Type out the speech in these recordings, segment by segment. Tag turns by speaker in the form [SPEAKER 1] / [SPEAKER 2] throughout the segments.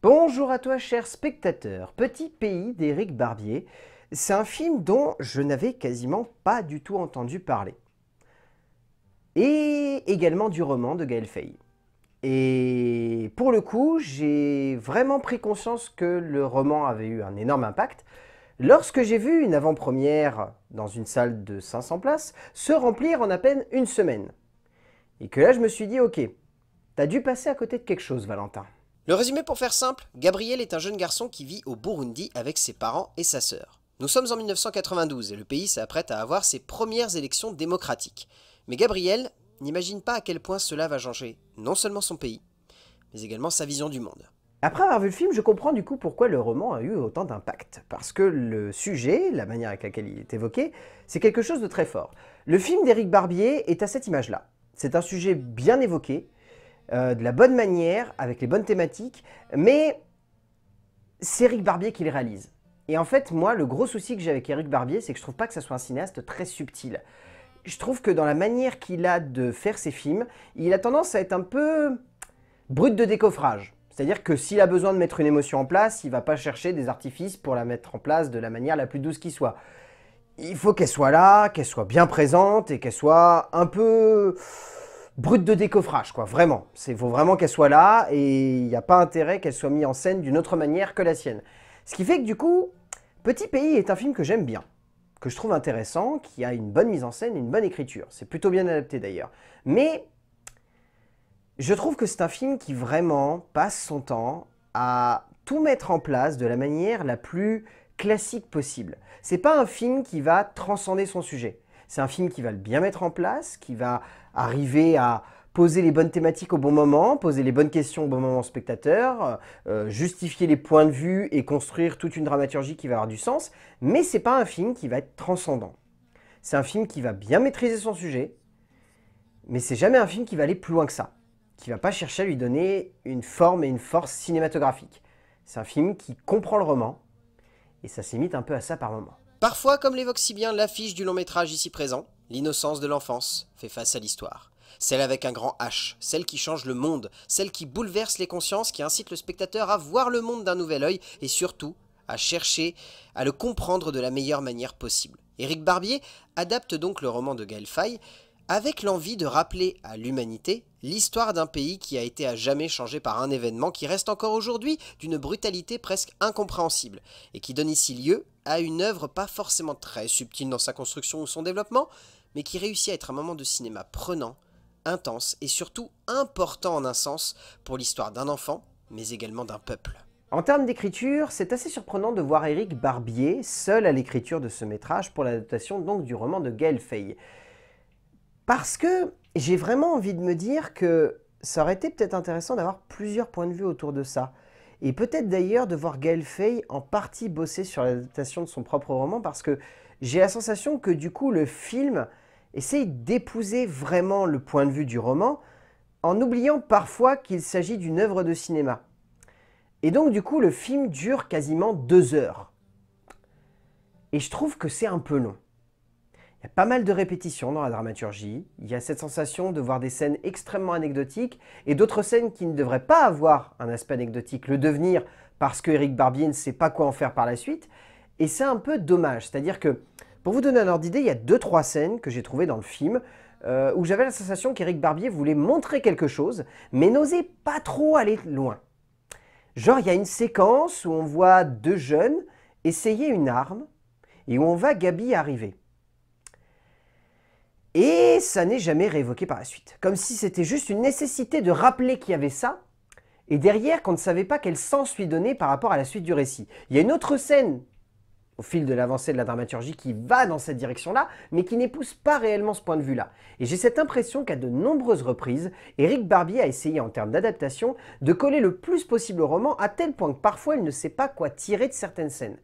[SPEAKER 1] Bonjour à toi, cher spectateur. Petit pays d'Éric Barbier. C'est un film dont je n'avais quasiment pas du tout entendu parler. Et également du roman de Gaël Et pour le coup, j'ai vraiment pris conscience que le roman avait eu un énorme impact lorsque j'ai vu une avant-première dans une salle de 500 places se remplir en à peine une semaine. Et que là, je me suis dit, ok, t'as dû passer à côté de quelque chose, Valentin. Le résumé pour faire simple, Gabriel est un jeune garçon qui vit au Burundi avec ses parents et sa sœur. Nous sommes en 1992 et le pays s'apprête à avoir ses premières élections démocratiques. Mais Gabriel n'imagine pas à quel point cela va changer non seulement son pays, mais également sa vision du monde. Après avoir vu le film, je comprends du coup pourquoi le roman a eu autant d'impact. Parce que le sujet, la manière avec laquelle il est évoqué, c'est quelque chose de très fort. Le film d'Éric Barbier est à cette image-là. C'est un sujet bien évoqué, euh, de la bonne manière, avec les bonnes thématiques, mais c'est Eric Barbier qui les réalise. Et en fait, moi, le gros souci que j'ai avec Eric Barbier, c'est que je trouve pas que ça soit un cinéaste très subtil. Je trouve que dans la manière qu'il a de faire ses films, il a tendance à être un peu brut de décoffrage. C'est-à-dire que s'il a besoin de mettre une émotion en place, il va pas chercher des artifices pour la mettre en place de la manière la plus douce qui soit. Il faut qu'elle soit là, qu'elle soit bien présente et qu'elle soit un peu brute de décoffrage, quoi, vraiment. Il faut vraiment qu'elle soit là et il n'y a pas intérêt qu'elle soit mise en scène d'une autre manière que la sienne. Ce qui fait que du coup, Petit Pays est un film que j'aime bien, que je trouve intéressant, qui a une bonne mise en scène, une bonne écriture. C'est plutôt bien adapté d'ailleurs. Mais je trouve que c'est un film qui vraiment passe son temps à tout mettre en place de la manière la plus classique possible. C'est pas un film qui va transcender son sujet. C'est un film qui va le bien mettre en place, qui va arriver à poser les bonnes thématiques au bon moment, poser les bonnes questions au bon moment au spectateur, euh, justifier les points de vue et construire toute une dramaturgie qui va avoir du sens, mais c'est pas un film qui va être transcendant. C'est un film qui va bien maîtriser son sujet, mais c'est jamais un film qui va aller plus loin que ça, qui va pas chercher à lui donner une forme et une force cinématographique. C'est un film qui comprend le roman, et ça s'imite un peu à ça par moment. Parfois, comme l'évoque si bien l'affiche du long métrage ici présent, l'innocence de l'enfance fait face à l'histoire. Celle avec un grand H, celle qui change le monde, celle qui bouleverse les consciences, qui incite le spectateur à voir le monde d'un nouvel œil et surtout à chercher à le comprendre de la meilleure manière possible. Éric Barbier adapte donc le roman de Gaël Faye avec l'envie de rappeler à l'humanité l'histoire d'un pays qui a été à jamais changé par un événement qui reste encore aujourd'hui d'une brutalité presque incompréhensible, et qui donne ici lieu à une œuvre pas forcément très subtile dans sa construction ou son développement, mais qui réussit à être un moment de cinéma prenant, intense et surtout important en un sens pour l'histoire d'un enfant, mais également d'un peuple. En termes d'écriture, c'est assez surprenant de voir Eric Barbier seul à l'écriture de ce métrage pour l'adaptation donc du roman de Gaël Faye. Parce que j'ai vraiment envie de me dire que ça aurait été peut-être intéressant d'avoir plusieurs points de vue autour de ça. Et peut-être d'ailleurs de voir Gaël en partie bosser sur l'adaptation de son propre roman, parce que j'ai la sensation que du coup le film essaye d'épouser vraiment le point de vue du roman, en oubliant parfois qu'il s'agit d'une œuvre de cinéma. Et donc du coup le film dure quasiment deux heures. Et je trouve que c'est un peu long. Il y a pas mal de répétitions dans la dramaturgie, il y a cette sensation de voir des scènes extrêmement anecdotiques et d'autres scènes qui ne devraient pas avoir un aspect anecdotique, le devenir parce que Barbier ne sait pas quoi en faire par la suite, et c'est un peu dommage, c'est-à-dire que, pour vous donner un ordre d'idée, il y a deux trois scènes que j'ai trouvées dans le film euh, où j'avais la sensation qu'Eric Barbier voulait montrer quelque chose, mais n'osait pas trop aller loin. Genre, il y a une séquence où on voit deux jeunes essayer une arme et où on voit Gabi arriver. Et ça n'est jamais réévoqué par la suite. Comme si c'était juste une nécessité de rappeler qu'il y avait ça, et derrière qu'on ne savait pas quel sens lui donner par rapport à la suite du récit. Il y a une autre scène au fil de l'avancée de la dramaturgie qui va dans cette direction-là, mais qui n'épouse pas réellement ce point de vue-là. Et j'ai cette impression qu'à de nombreuses reprises, Eric Barbier a essayé en termes d'adaptation de coller le plus possible au roman à tel point que parfois il ne sait pas quoi tirer de certaines scènes.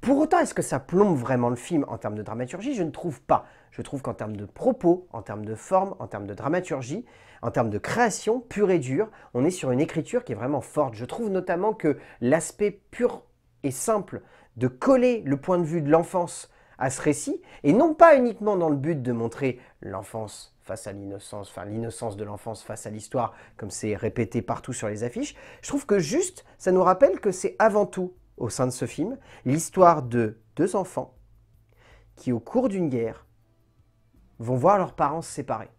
[SPEAKER 1] Pour autant, est-ce que ça plombe vraiment le film en termes de dramaturgie Je ne trouve pas. Je trouve qu'en termes de propos, en termes de forme, en termes de dramaturgie, en termes de création pure et dure, on est sur une écriture qui est vraiment forte. Je trouve notamment que l'aspect pur et simple de coller le point de vue de l'enfance à ce récit, et non pas uniquement dans le but de montrer l'enfance face à l'innocence, enfin l'innocence de l'enfance face à l'histoire, comme c'est répété partout sur les affiches, je trouve que juste, ça nous rappelle que c'est avant tout, au sein de ce film, l'histoire de deux enfants qui, au cours d'une guerre, vont voir leurs parents se séparer.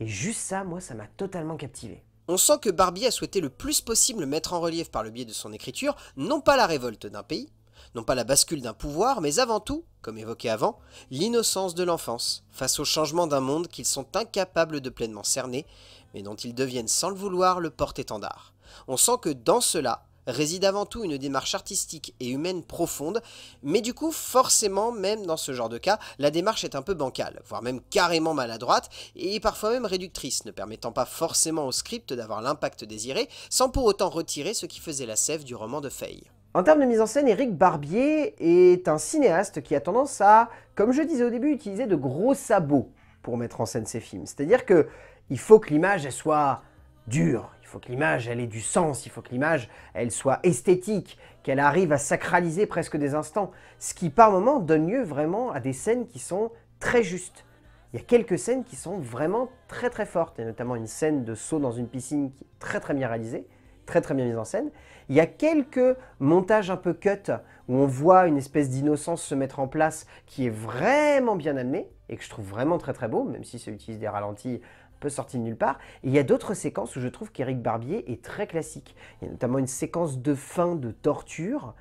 [SPEAKER 1] Et juste ça, moi, ça m'a totalement captivé. On sent que Barbie a souhaité le plus possible mettre en relief par le biais de son écriture, non pas la révolte d'un pays, non pas la bascule d'un pouvoir, mais avant tout, comme évoqué avant, l'innocence de l'enfance, face au changement d'un monde qu'ils sont incapables de pleinement cerner, mais dont ils deviennent sans le vouloir le porte-étendard. On sent que dans cela, réside avant tout une démarche artistique et humaine profonde, mais du coup, forcément, même dans ce genre de cas, la démarche est un peu bancale, voire même carrément maladroite, et parfois même réductrice, ne permettant pas forcément au script d'avoir l'impact désiré, sans pour autant retirer ce qui faisait la sève du roman de Fay. En termes de mise en scène, Eric Barbier est un cinéaste qui a tendance à, comme je disais au début, utiliser de gros sabots pour mettre en scène ses films. C'est-à-dire que il faut que l'image soit il faut que l'image, ait du sens, il faut que l'image, elle soit esthétique, qu'elle arrive à sacraliser presque des instants. Ce qui, par moments, donne lieu vraiment à des scènes qui sont très justes. Il y a quelques scènes qui sont vraiment très très fortes, et notamment une scène de saut dans une piscine qui est très très bien réalisée, très très bien mise en scène. Il y a quelques montages un peu cut, où on voit une espèce d'innocence se mettre en place qui est vraiment bien amenée, et que je trouve vraiment très très beau, même si ça utilise des ralentis peu sorti de nulle part. Et il y a d'autres séquences où je trouve qu'Éric Barbier est très classique. Il y a notamment une séquence de fin de torture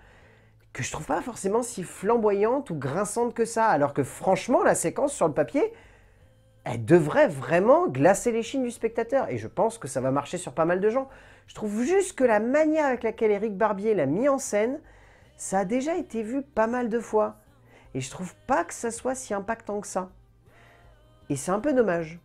[SPEAKER 1] que je trouve pas forcément si flamboyante ou grinçante que ça, alors que franchement, la séquence sur le papier, elle devrait vraiment glacer les chines du spectateur. Et je pense que ça va marcher sur pas mal de gens. Je trouve juste que la manière avec laquelle Éric Barbier l'a mis en scène, ça a déjà été vu pas mal de fois. Et je trouve pas que ça soit si impactant que ça. Et c'est un peu dommage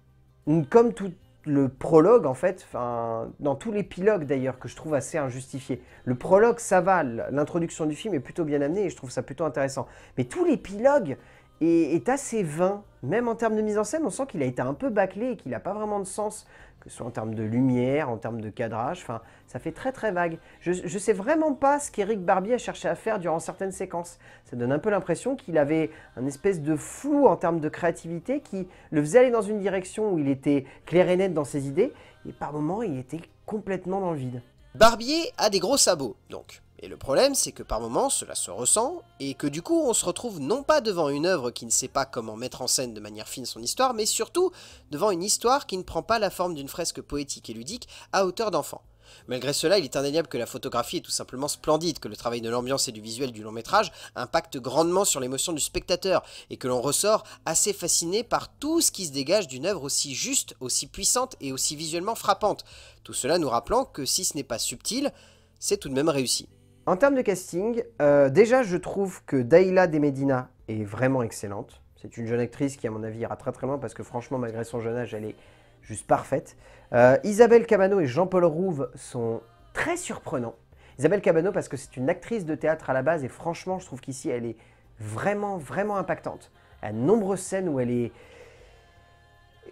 [SPEAKER 1] comme tout le prologue, en fait, dans tout l'épilogue d'ailleurs, que je trouve assez injustifié. Le prologue, ça va, l'introduction du film est plutôt bien amenée et je trouve ça plutôt intéressant. Mais tout l'épilogue est assez vain, même en termes de mise en scène, on sent qu'il a été un peu bâclé et qu'il n'a pas vraiment de sens que ce soit en termes de lumière, en termes de cadrage, enfin, ça fait très très vague. Je ne sais vraiment pas ce qu'Eric Barbier a cherché à faire durant certaines séquences. Ça donne un peu l'impression qu'il avait un espèce de flou en termes de créativité qui le faisait aller dans une direction où il était clair et net dans ses idées, et par moments il était complètement dans le vide. Barbier a des gros sabots, donc. Et le problème, c'est que par moments, cela se ressent, et que du coup, on se retrouve non pas devant une œuvre qui ne sait pas comment mettre en scène de manière fine son histoire, mais surtout devant une histoire qui ne prend pas la forme d'une fresque poétique et ludique à hauteur d'enfant. Malgré cela, il est indéniable que la photographie est tout simplement splendide, que le travail de l'ambiance et du visuel du long métrage impacte grandement sur l'émotion du spectateur, et que l'on ressort assez fasciné par tout ce qui se dégage d'une œuvre aussi juste, aussi puissante et aussi visuellement frappante. Tout cela nous rappelant que si ce n'est pas subtil, c'est tout de même réussi. En termes de casting, euh, déjà je trouve que Daïla Medina est vraiment excellente. C'est une jeune actrice qui à mon avis ira très très loin parce que franchement malgré son jeune âge elle est juste parfaite. Euh, Isabelle Cabano et Jean-Paul Rouve sont très surprenants. Isabelle Cabano parce que c'est une actrice de théâtre à la base et franchement je trouve qu'ici elle est vraiment vraiment impactante. de nombreuses scènes où elle est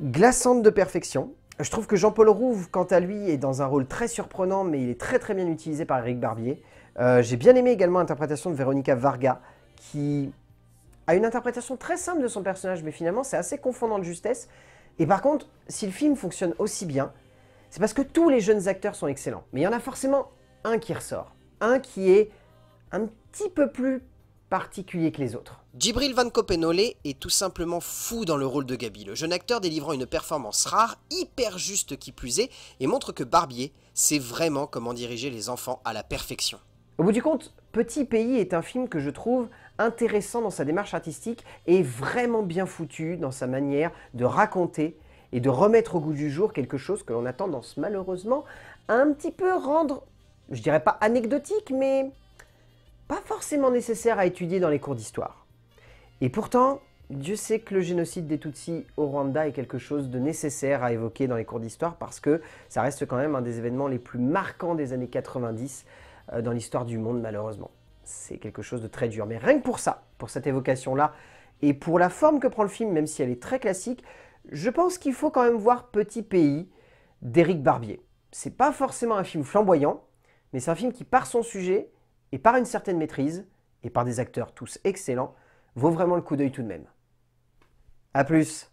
[SPEAKER 1] glaçante de perfection. Je trouve que Jean-Paul Rouve quant à lui est dans un rôle très surprenant mais il est très très bien utilisé par Eric Barbier. Euh, j'ai bien aimé également l'interprétation de Veronica Varga, qui a une interprétation très simple de son personnage, mais finalement c'est assez confondant de justesse. Et par contre, si le film fonctionne aussi bien, c'est parce que tous les jeunes acteurs sont excellents. Mais il y en a forcément un qui ressort, un qui est un petit peu plus particulier que les autres. Djibril Van Copenole est tout simplement fou dans le rôle de Gabi, le jeune acteur délivrant une performance rare, hyper juste qui plus est, et montre que Barbier sait vraiment comment diriger les enfants à la perfection. Au bout du compte, Petit Pays est un film que je trouve intéressant dans sa démarche artistique et vraiment bien foutu dans sa manière de raconter et de remettre au goût du jour quelque chose que l'on a tendance malheureusement à un petit peu rendre, je dirais pas anecdotique, mais pas forcément nécessaire à étudier dans les cours d'histoire. Et pourtant, Dieu sait que le génocide des Tutsis au Rwanda est quelque chose de nécessaire à évoquer dans les cours d'histoire parce que ça reste quand même un des événements les plus marquants des années 90 euh, dans l'histoire du monde, malheureusement. C'est quelque chose de très dur. Mais rien que pour ça, pour cette évocation-là, et pour la forme que prend le film, même si elle est très classique, je pense qu'il faut quand même voir Petit Pays d'Éric Barbier. C'est pas forcément un film flamboyant, mais c'est un film qui, par son sujet, et par une certaine maîtrise, et par des acteurs tous excellents, vaut vraiment le coup d'œil tout de même. A plus